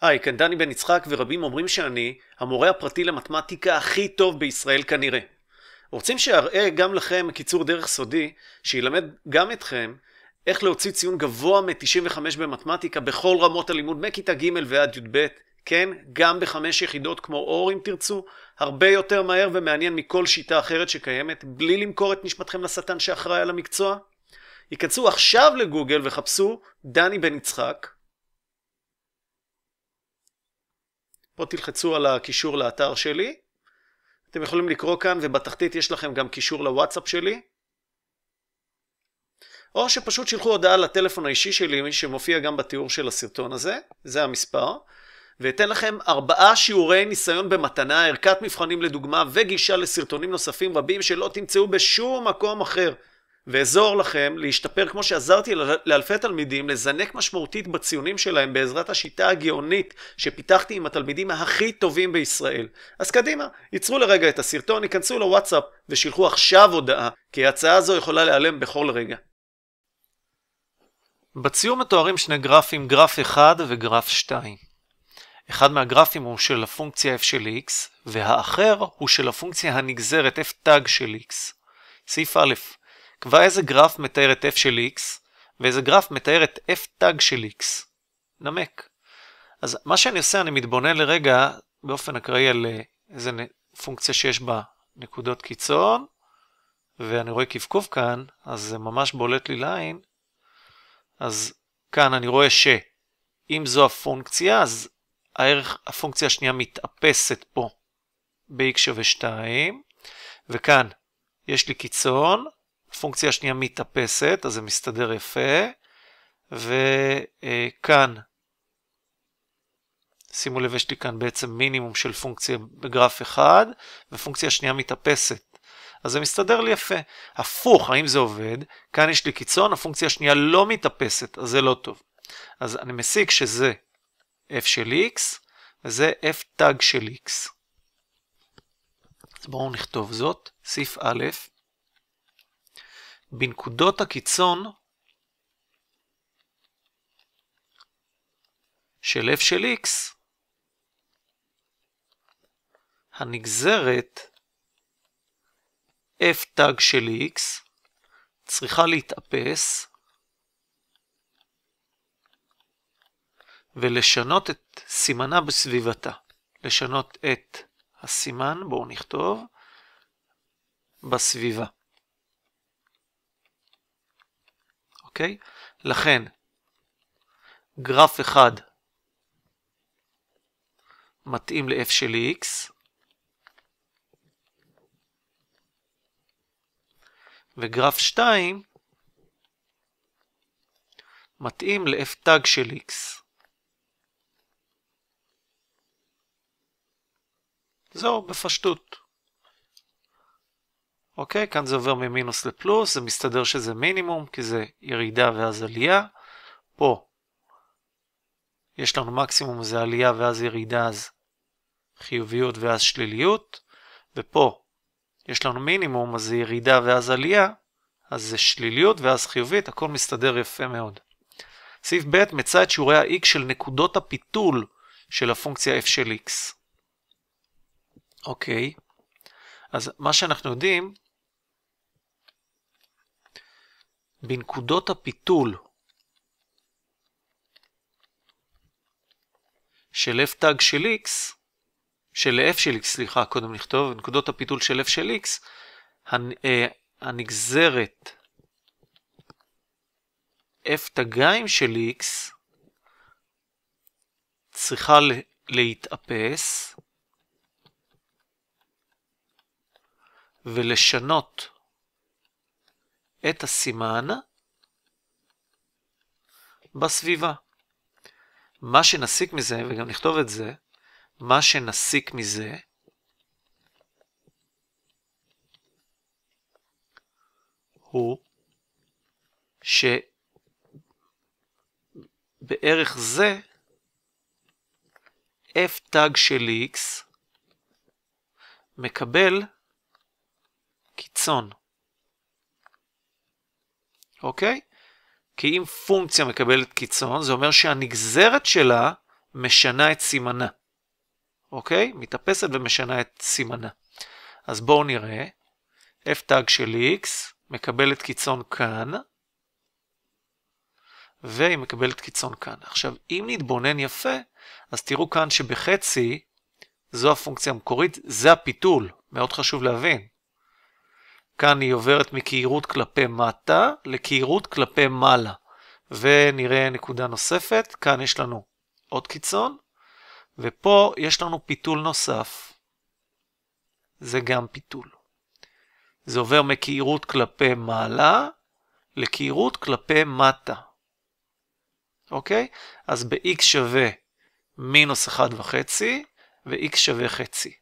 היי, כאן דני בן יצחק, ורבים אומרים שאני המורה הפרטי למתמטיקה הכי טוב בישראל כנראה. רוצים שאראה גם לכם קיצור דרך סודי, שילמד גם אתכם איך להוציא ציון גבוה מ-95 במתמטיקה בכל רמות הלימוד מכיתה ג' ועד י"ב, כן, גם בחמש יחידות כמו אור אם תרצו, הרבה יותר מהר ומעניין מכל שיטה אחרת שקיימת, בלי למכור את נשמתכם לשטן שאחראי על המקצוע. ייכנסו עכשיו לגוגל וחפשו דני בן יצחק, פה תלחצו על הקישור לאתר שלי. אתם יכולים לקרוא כאן ובתחתית יש לכם גם קישור לוואטסאפ שלי. או שפשוט שילחו הודעה לטלפון האישי שלי שמופיע גם בתיאור של הסרטון הזה, זה המספר. ואתן לכם ארבעה שיעורי ניסיון במתנה, ערכת מבחנים לדוגמה וגישה לסרטונים נוספים רבים שלא תמצאו בשום מקום אחר. ואעזור לכם להשתפר כמו שעזרתי לאלפי תלמידים לזנק משמעותית בציונים שלהם בעזרת השיטה הגאונית שפיתחתי עם התלמידים הכי טובים בישראל. אז קדימה, ייצרו לרגע את הסרטון, ייכנסו לוואטסאפ ושילחו עכשיו הודעה, כי ההצעה הזו יכולה להיעלם בכל רגע. בציון מתוארים שני גרפים, גרף 1 וגרף 2. אחד מהגרפים הוא של הפונקציה f של x, והאחר הוא של הפונקציה הנגזרת f של x. סעיף א', קבע איזה גרף מתאר את f של x, ואיזה גרף מתאר את f תג של x. נמק. אז מה שאני עושה, אני מתבונן לרגע באופן אקראי על אה, איזה פונקציה שיש בה נקודות קיצון, ואני רואה קפקוף כאן, אז זה ממש בולט לי לעין. אז כאן אני רואה שאם זו הפונקציה, אז הערך, הפונקציה השנייה מתאפסת פה ב-x שווה 2, וכאן יש לי קיצון, הפונקציה השנייה מתאפסת, אז זה מסתדר יפה, וכאן, שימו לב, יש לי כאן בעצם מינימום של פונקציה בגרף אחד, ופונקציה שנייה מתאפסת. אז זה מסתדר לי יפה. הפוך, האם זה עובד? כאן יש לי קיצון, הפונקציה השנייה לא מתאפסת, אז זה לא טוב. אז אני מסיק שזה f של x, וזה f תג של x. אז בואו נכתוב זאת, סעיף א', בנקודות הקיצון של f של x, הנגזרת f תג של x צריכה להתאפס ולשנות את סימנה בסביבתה. לשנות את הסימן, בואו נכתוב, בסביבה. אוקיי? לכן, גרף אחד מתאים ל-f של x, וגרף 2 מתאים ל-f תג של x. זהו, בפשטות. אוקיי? כאן זה עובר ממינוס לפלוס, זה מסתדר שזה מינימום, כי זה ירידה ואז עלייה. פה יש לנו מקסימום, זה עלייה ואז ירידה, אז חיוביות ואז שליליות. ופה יש לנו מינימום, אז זה ירידה ואז עלייה, אז זה שליליות ואז חיובית, הכל מסתדר יפה מאוד. סעיף ב' מצא את שיעורי ה-x של נקודות הפיתול של הפונקציה f של x. אוקיי, אז מה שאנחנו יודעים בנקודות הפיתול של f tag של x, של f של x, סליחה, קודם נכתוב, בנקודות הפיתול של f של x, אה, הנגזרת f תגיים של x צריכה להתאפס ולשנות את הסימן בסביבה. מה שנסיק מזה, וגם נכתוב את זה, מה שנסיק מזה, הוא שבערך זה f tag של x מקבל קיצון. אוקיי? כי אם פונקציה מקבלת קיצון, זה אומר שהנגזרת שלה משנה את סימנה. אוקיי? מתאפסת ומשנה את סימנה. אז בואו נראה. f tag של x מקבלת קיצון כאן, והיא מקבלת קיצון כאן. עכשיו, אם נתבונן יפה, אז תראו כאן שבחצי, זו הפונקציה המקורית, זה הפיתול. מאוד חשוב להבין. כאן היא עוברת מקהירות כלפי מטה לקהירות כלפי מעלה. ונראה נקודה נוספת, כאן יש לנו עוד קיצון, ופה יש לנו פיתול נוסף. זה גם פיתול. זה עובר מקהירות כלפי מעלה לקהירות כלפי מטה. אוקיי? אז ב-x שווה מינוס 1.5 ו-x שווה חצי.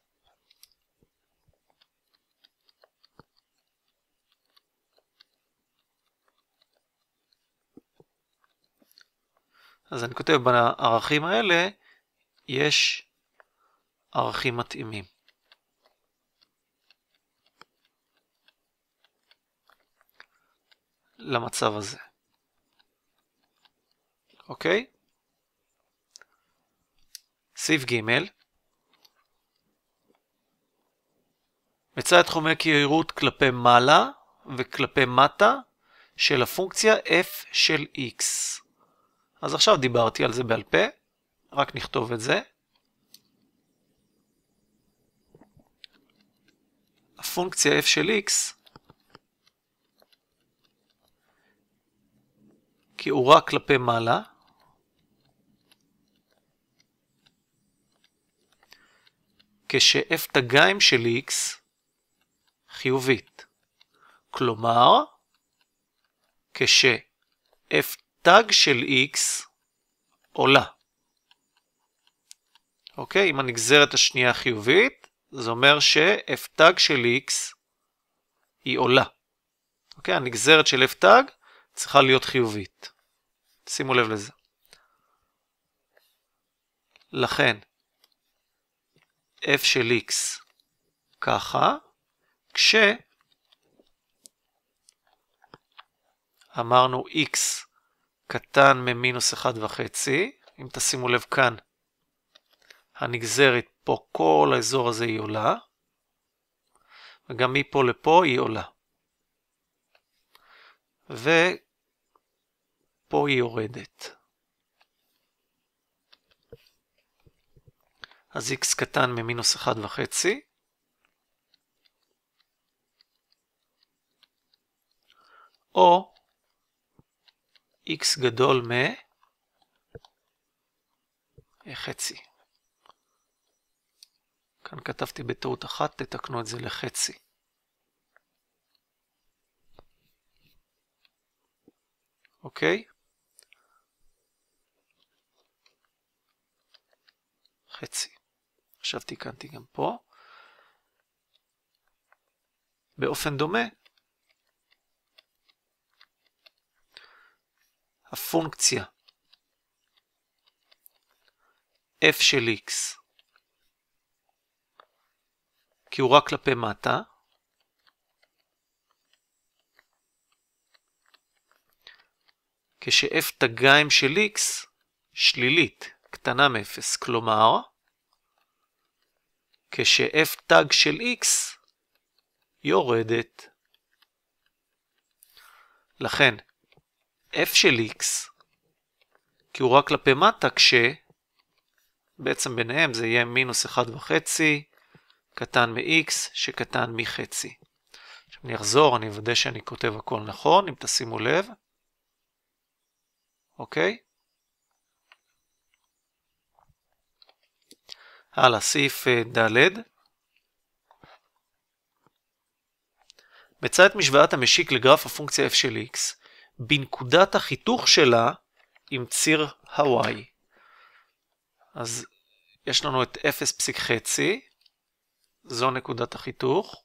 אז אני כותב בערכים האלה יש ערכים מתאימים. למצב הזה. אוקיי? סעיף ג' מצא את תחומי הקהירות כלפי מעלה וכלפי מטה של הפונקציה f של x. אז עכשיו דיברתי על זה בעל פה, רק נכתוב את זה. הפונקציה f של x כי הוא רק כלפי מעלה, כש-f תגיים של x חיובית. כלומר, כש-f תג של x עולה. אוקיי? אם הנגזרת השנייה חיובית, זה אומר ש-f תג של x היא עולה. אוקיי? הנגזרת של f תג צריכה להיות חיובית. שימו לב לזה. לכן, f של x ככה, כשאמרנו x קטן ממינוס 1.5, אם תשימו לב כאן, הנגזרת פה, כל האזור הזה היא עולה, וגם מפה לפה היא עולה. ופה היא יורדת. אז x קטן ממינוס 1.5, או x גדול מ... חצי. כאן כתבתי בטעות אחת, תתקנו את זה לחצי. אוקיי? חצי. עכשיו תיקנתי גם פה. באופן דומה, הפונקציה f של x, כי הוא רק כלפי מטה, כש-f תגיים של x שלילית, קטנה מ-0, כלומר, כש-f תג של x יורדת. לכן, f של x, כי הוא רק כלפי מטה, כש... בעצם ביניהם זה יהיה מינוס 1.5 קטן מ-x שקטן מחצי. עכשיו אני אחזור, אני אוודא שאני כותב הכל נכון, אם תשימו לב. אוקיי? הלאה, סעיף אה, ד' מצא את משוואת המשיק לגרף הפונקציה f של x, בנקודת החיתוך שלה עם ציר ה-y. אז יש לנו את 0.5, זו נקודת החיתוך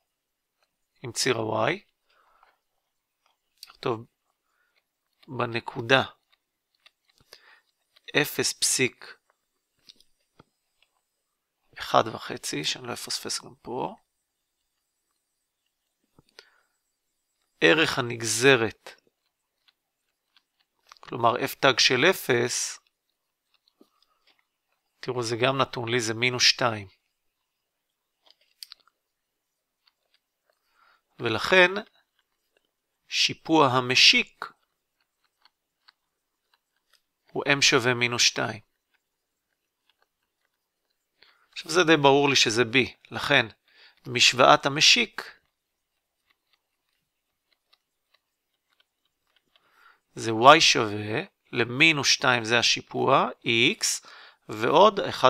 עם ציר ה-y. טוב, בנקודה 0.1 וחצי, שאני לא אפספס גם פה. ערך הנגזרת כלומר f' של 0, תראו זה גם נתון לי, זה מינוס 2. ולכן שיפוע המשיק הוא m שווה מינוס 2. עכשיו זה די ברור לי שזה b, לכן משוואת המשיק זה y שווה למינוס 2 זה השיפוע, x, ועוד 1.5.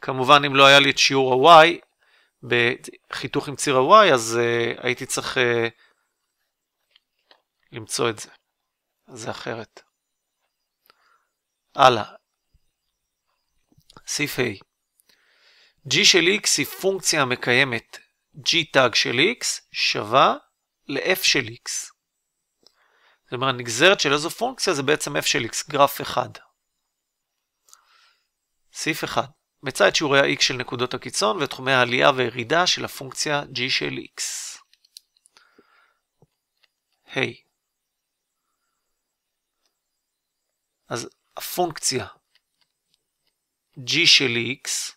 כמובן אם לא היה לי את שיעור ה-y בחיתוך עם ציר ה-y, אז uh, הייתי צריך uh, למצוא את זה. זה אחרת. הלאה. סעיף A. g של x היא פונקציה המקיימת g tag של x שווה ל-f של x. זאת אומרת, הנגזרת של איזו פונקציה זה בעצם f של x, גרף 1. סעיף 1. מצא את שיעורי ה-x של נקודות הקיצון ואת תחומי העלייה והירידה של הפונקציה g של x. היי. Hey. אז הפונקציה g של x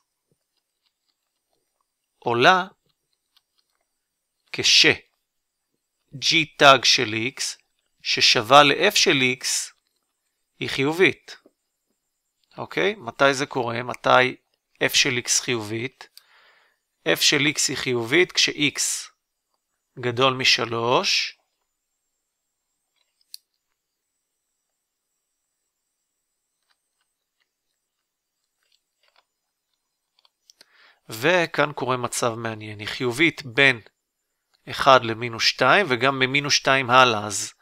עולה כש g tag של x ששווה ל-f של x היא חיובית. אוקיי? מתי זה קורה? מתי f של x חיובית? f של x היא חיובית כש-x גדול משלוש, וכאן קורה מצב מעניין, היא חיובית בין 1 למינוס 2 וגם ממינוס 2 הלאה, אז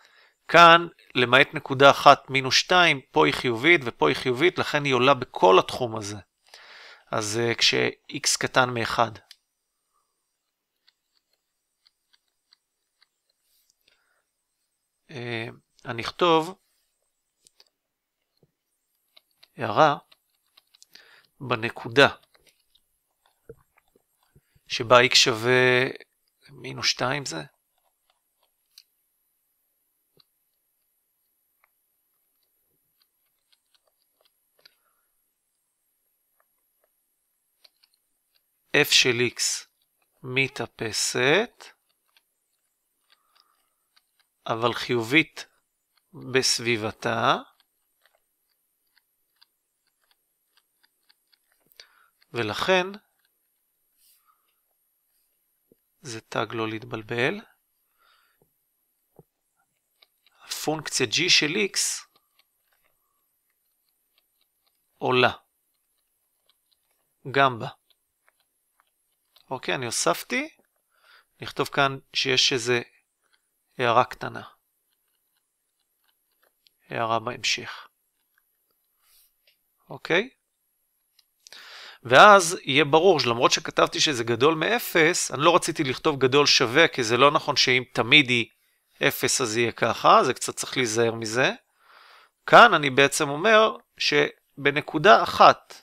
כאן, למעט נקודה אחת מינוס 2, פה היא חיובית ופה היא חיובית, לכן היא עולה בכל התחום הזה. אז uh, כש-x קטן מ-1. Uh, אה, אני אכתוב הערה בנקודה שבה x שווה מינוס 2 זה. f של x מתאפסת, אבל חיובית בסביבתה, ולכן זה תג לא להתבלבל. הפונקציה g של x עולה גם בה. אוקיי, אני הוספתי. נכתוב כאן שיש איזה הערה קטנה. הערה בהמשך. אוקיי? ואז יהיה ברור שלמרות שכתבתי שזה גדול מ-0, אני לא רציתי לכתוב גדול שווה, כי זה לא נכון שאם תמיד היא 0 אז יהיה ככה, זה קצת צריך להיזהר מזה. כאן אני בעצם אומר שבנקודה אחת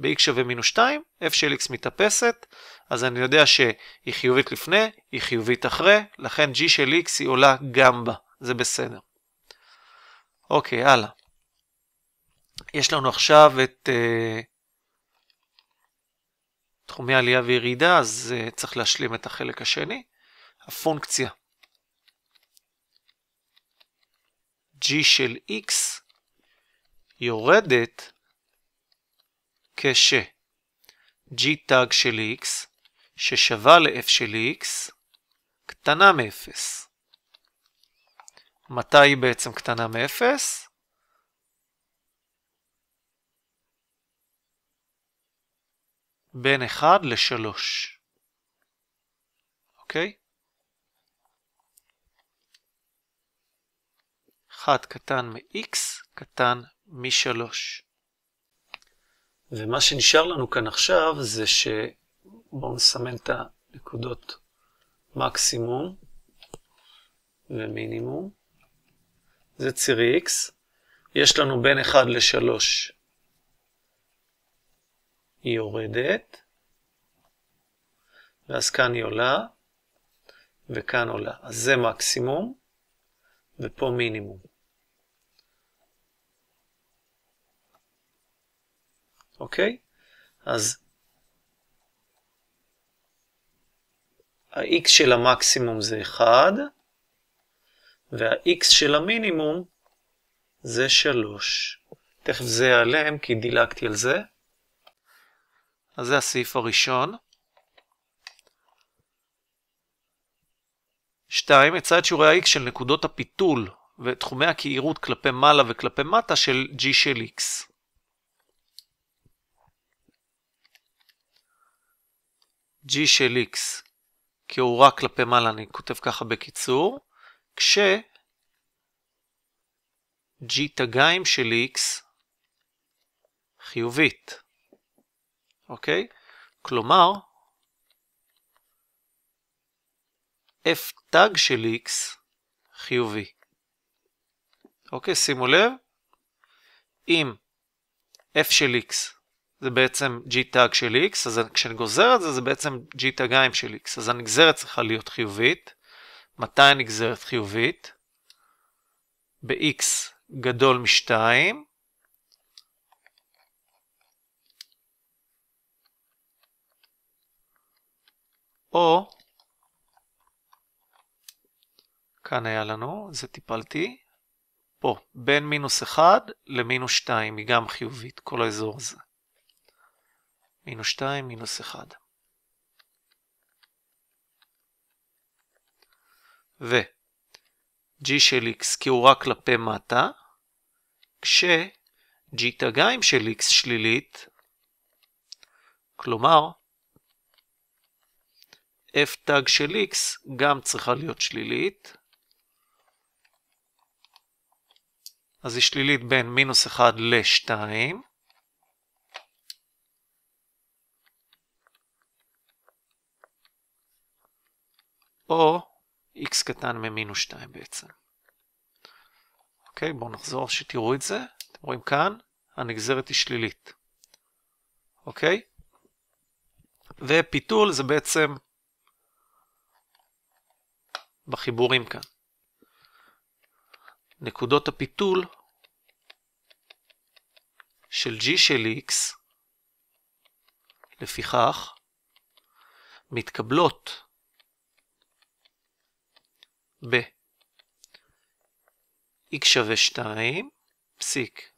ב-x שווה מינוס 2, f של x מתאפסת, אז אני יודע שהיא חיובית לפני, היא חיובית אחרי, לכן g של x היא עולה גם בה, זה בסדר. אוקיי, הלאה. יש לנו עכשיו את uh, תחומי עלייה וירידה, אז uh, צריך להשלים את החלק השני. הפונקציה g של x יורדת כש g tag של x ששווה ל-f של x קטנה מ-0. מתי היא בעצם קטנה מ-0? בין 1 ל-3. אוקיי? 1 קטן מ-x קטן מ-3. ומה שנשאר לנו כאן עכשיו זה ש... בואו נסמן את הנקודות מקסימום ומינימום. זה ציר x. יש לנו בין 1 ל-3 היא יורדת, ואז כאן היא עולה, וכאן עולה. אז זה מקסימום, ופה מינימום. אוקיי? אז ה-x של המקסימום זה 1, וה-x של המינימום זה 3. תכף זה ייעלם כי דילגתי על זה. אז זה הסעיף הראשון. 2. יצא את שיעורי ה-x של נקודות הפיתול ותחומי הקהירות כלפי מעלה וכלפי מטה של g של x. g של x כאורה כלפי מעלה, אני כותב ככה בקיצור, כש g תגיים של x חיובית, אוקיי? כלומר, f תג של x חיובי. אוקיי, שימו לב, אם f של x זה בעצם g-tag של x, אז כשאני גוזר את זה, זה בעצם g-tagיים של x, אז הנגזרת צריכה להיות חיובית. מתי הנגזרת חיובית? ב-x גדול מ-2, או, כאן היה לנו, זה טיפלתי, פה, בין מינוס 1 למינוס 2, היא גם חיובית, כל האזור הזה. מינוס 2, מינוס 1. ו-g של x כי הוא רק כלפי מטה, כש-g תגיים של x שלילית, כלומר, f תג של x גם צריכה להיות שלילית, אז היא שלילית בין מינוס 1 ל-2, או x קטן ממינוס 2 בעצם. אוקיי, בואו נחזור שתראו את זה. אתם רואים כאן, הנגזרת היא שלילית. אוקיי? ופיתול זה בעצם בחיבורים כאן. נקודות הפיתול של g של x, לפיכך, מתקבלות ב x שווה 2, פסיק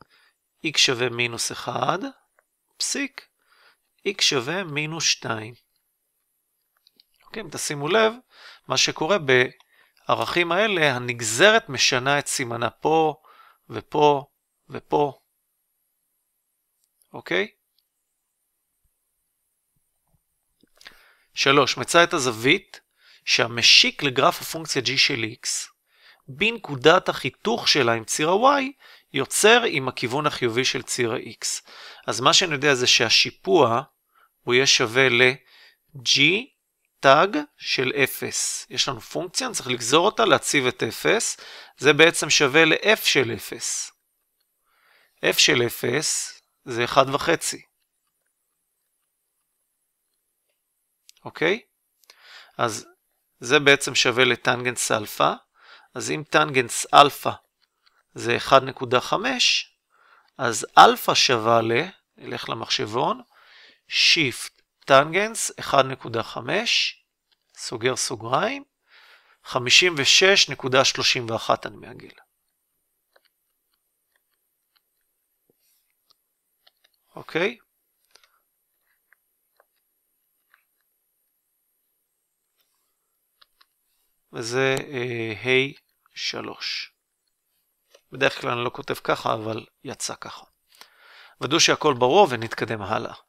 x שווה מינוס 1, פסיק x שווה מינוס 2. אוקיי, אם תשימו לב, מה שקורה בערכים האלה, הנגזרת משנה את סימנה פה ופה ופה. אוקיי? 3. מצא את הזווית שהמשיק לגרף הפונקציה g של x בנקודת החיתוך שלה עם ציר ה-y יוצר עם הכיוון החיובי של ציר ה-x. אז מה שאני יודע זה שהשיפוע הוא יהיה שווה ל-g תג של 0. יש לנו פונקציה, צריך לגזור אותה, להציב את 0. זה בעצם שווה ל-f של 0. f של 0 זה 1.5. אוקיי? Okay? אז זה בעצם שווה לטנגנס אלפא, אז אם טנגנס אלפא זה 1.5, אז אלפא שווה ל, נלך למחשבון, שיפט טנגנס 1.5, סוגר סוגריים, 56.31 אני מעגל. אוקיי? Okay. וזה ה3. אה, בדרך כלל אני לא כותב ככה, אבל יצא ככה. ודאו שהכל ברור ונתקדם הלאה.